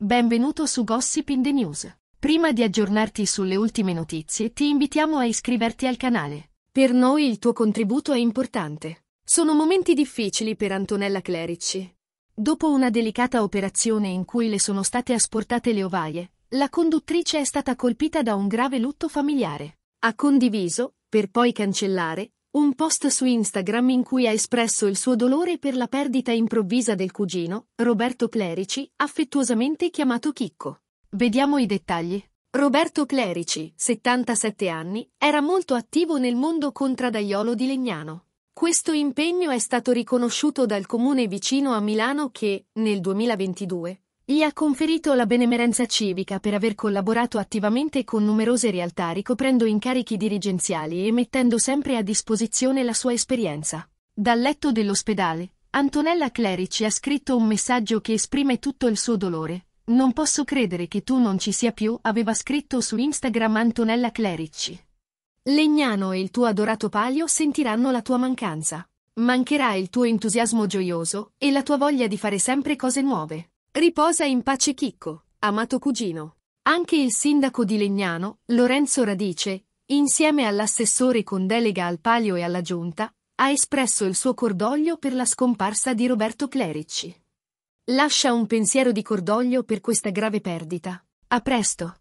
Benvenuto su Gossip in the News. Prima di aggiornarti sulle ultime notizie, ti invitiamo a iscriverti al canale. Per noi il tuo contributo è importante. Sono momenti difficili per Antonella Clerici. Dopo una delicata operazione in cui le sono state asportate le ovaie, la conduttrice è stata colpita da un grave lutto familiare. Ha condiviso, per poi cancellare, un post su Instagram in cui ha espresso il suo dolore per la perdita improvvisa del cugino, Roberto Clerici, affettuosamente chiamato Chicco. Vediamo i dettagli. Roberto Clerici, 77 anni, era molto attivo nel mondo contradaiolo di Legnano. Questo impegno è stato riconosciuto dal comune vicino a Milano che, nel 2022, gli ha conferito la benemerenza civica per aver collaborato attivamente con numerose realtà ricoprendo incarichi dirigenziali e mettendo sempre a disposizione la sua esperienza. Dal letto dell'ospedale, Antonella Clerici ha scritto un messaggio che esprime tutto il suo dolore. Non posso credere che tu non ci sia più, aveva scritto su Instagram Antonella Clerici. Legnano e il tuo adorato Palio sentiranno la tua mancanza. Mancherà il tuo entusiasmo gioioso e la tua voglia di fare sempre cose nuove. Riposa in pace Chicco, amato cugino. Anche il sindaco di Legnano, Lorenzo Radice, insieme all'assessore con delega al palio e alla giunta, ha espresso il suo cordoglio per la scomparsa di Roberto Clerici. Lascia un pensiero di cordoglio per questa grave perdita. A presto.